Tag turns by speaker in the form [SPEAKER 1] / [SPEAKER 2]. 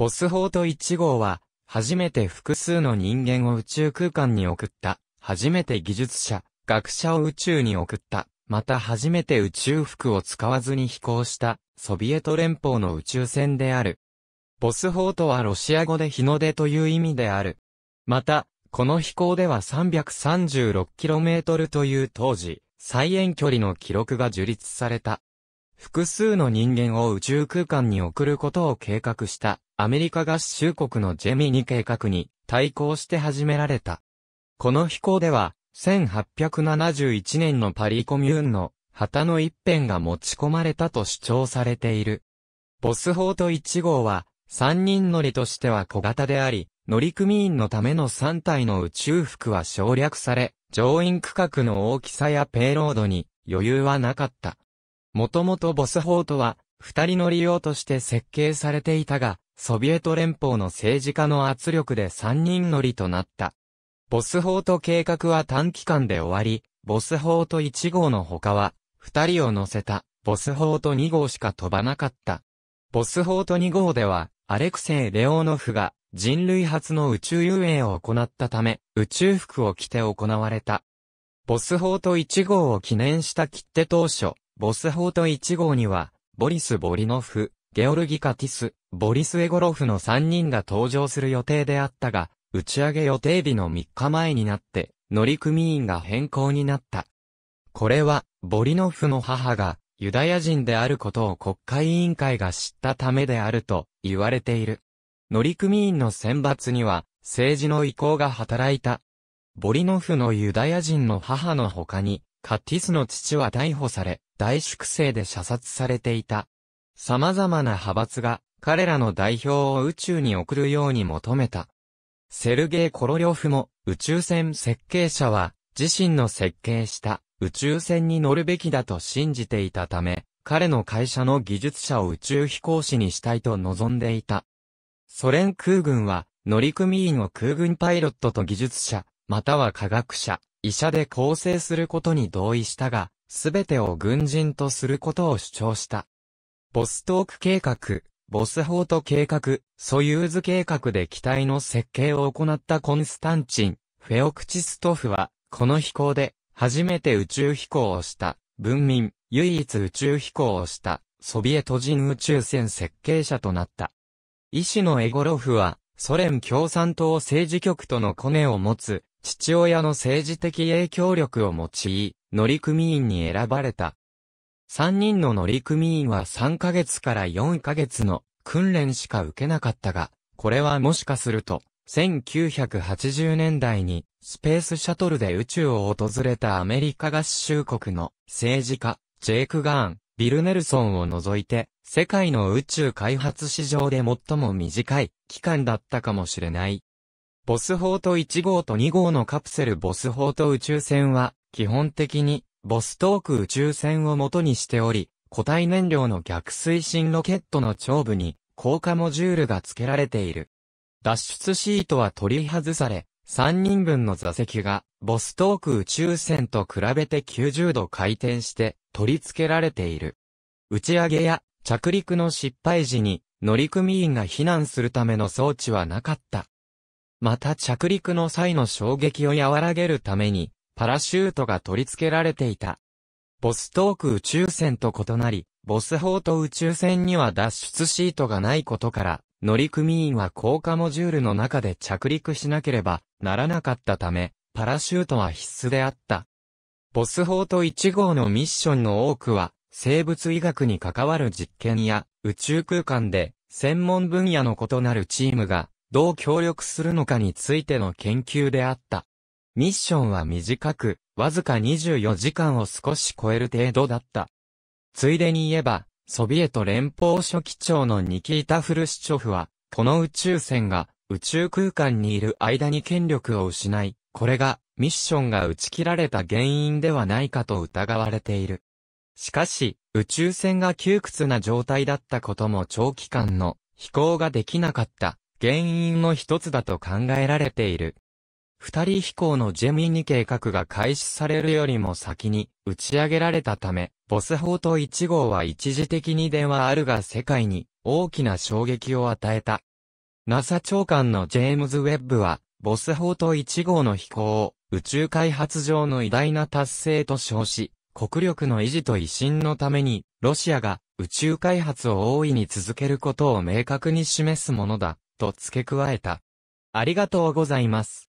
[SPEAKER 1] ボス法とート1号は、初めて複数の人間を宇宙空間に送った。初めて技術者、学者を宇宙に送った。また初めて宇宙服を使わずに飛行した、ソビエト連邦の宇宙船である。ボス法とートはロシア語で日の出という意味である。また、この飛行では 336km という当時、最遠距離の記録が樹立された。複数の人間を宇宙空間に送ることを計画したアメリカ合衆国のジェミニ計画に対抗して始められた。この飛行では、1871年のパリコミューンの旗の一辺が持ち込まれたと主張されている。ボスホート1号は、三人乗りとしては小型であり、乗組員のための3体の宇宙服は省略され、乗員区画の大きさやペイロードに余裕はなかった。もともとボスホートは、二人乗り用として設計されていたが、ソビエト連邦の政治家の圧力で三人乗りとなった。ボス法と計画は短期間で終わり、ボス法と1号の他は、二人を乗せた、ボス法と2号しか飛ばなかった。ボス法と2号では、アレクセイ・レオーノフが人類初の宇宙遊泳を行ったため、宇宙服を着て行われた。ボス法と1号を記念した切手当初、ボス法と1号には、ボリス・ボリノフ、ゲオルギ・カティス、ボリス・エゴロフの3人が登場する予定であったが、打ち上げ予定日の3日前になって、乗組員が変更になった。これは、ボリノフの母が、ユダヤ人であることを国会委員会が知ったためであると言われている。乗組員の選抜には、政治の意向が働いた。ボリノフのユダヤ人の母の他に、カティスの父は逮捕され、大粛清で射殺されていた。様々な派閥が彼らの代表を宇宙に送るように求めた。セルゲイ・コロリョフも宇宙船設計者は自身の設計した宇宙船に乗るべきだと信じていたため、彼の会社の技術者を宇宙飛行士にしたいと望んでいた。ソ連空軍は乗組員を空軍パイロットと技術者、または科学者、医者で構成することに同意したが、すべてを軍人とすることを主張した。ボストーク計画、ボス法と計画、ソユーズ計画で機体の設計を行ったコンスタンチン、フェオクチストフは、この飛行で、初めて宇宙飛行をした、文民、唯一宇宙飛行をした、ソビエト人宇宙船設計者となった。医師のエゴロフは、ソ連共産党政治局とのコネを持つ、父親の政治的影響力を用い、乗組員に選ばれた。3人の乗組員は3ヶ月から4ヶ月の訓練しか受けなかったが、これはもしかすると、1980年代にスペースシャトルで宇宙を訪れたアメリカ合衆国の政治家、ジェイク・ガーン、ビル・ネルソンを除いて、世界の宇宙開発史上で最も短い期間だったかもしれない。ボス砲と1号と2号のカプセルボス砲と宇宙船は、基本的にボストーク宇宙船を元にしており、固体燃料の逆推進ロケットの頂部に、降下モジュールが付けられている。脱出シートは取り外され、3人分の座席が、ボストーク宇宙船と比べて90度回転して、取り付けられている。打ち上げや着陸の失敗時に、乗組員が避難するための装置はなかった。また着陸の際の衝撃を和らげるために、パラシュートが取り付けられていた。ボストーク宇宙船と異なり、ボスホート宇宙船には脱出シートがないことから、乗組員は降下モジュールの中で着陸しなければならなかったため、パラシュートは必須であった。ボスホート1号のミッションの多くは、生物医学に関わる実験や、宇宙空間で、専門分野の異なるチームが、どう協力するのかについての研究であった。ミッションは短く、わずか24時間を少し超える程度だった。ついでに言えば、ソビエト連邦初期長のニキータ・フルシチョフは、この宇宙船が宇宙空間にいる間に権力を失い、これがミッションが打ち切られた原因ではないかと疑われている。しかし、宇宙船が窮屈な状態だったことも長期間の飛行ができなかった原因の一つだと考えられている。二人飛行のジェミニ計画が開始されるよりも先に打ち上げられたため、ボス砲と1号は一時的に電話あるが世界に大きな衝撃を与えた。NASA 長官のジェームズ・ウェッブは、ボス砲と1号の飛行を宇宙開発上の偉大な達成と称し、国力の維持と維新のために、ロシアが宇宙開発を大いに続けることを明確に示すものだ、と付け加えた。ありがとうございます。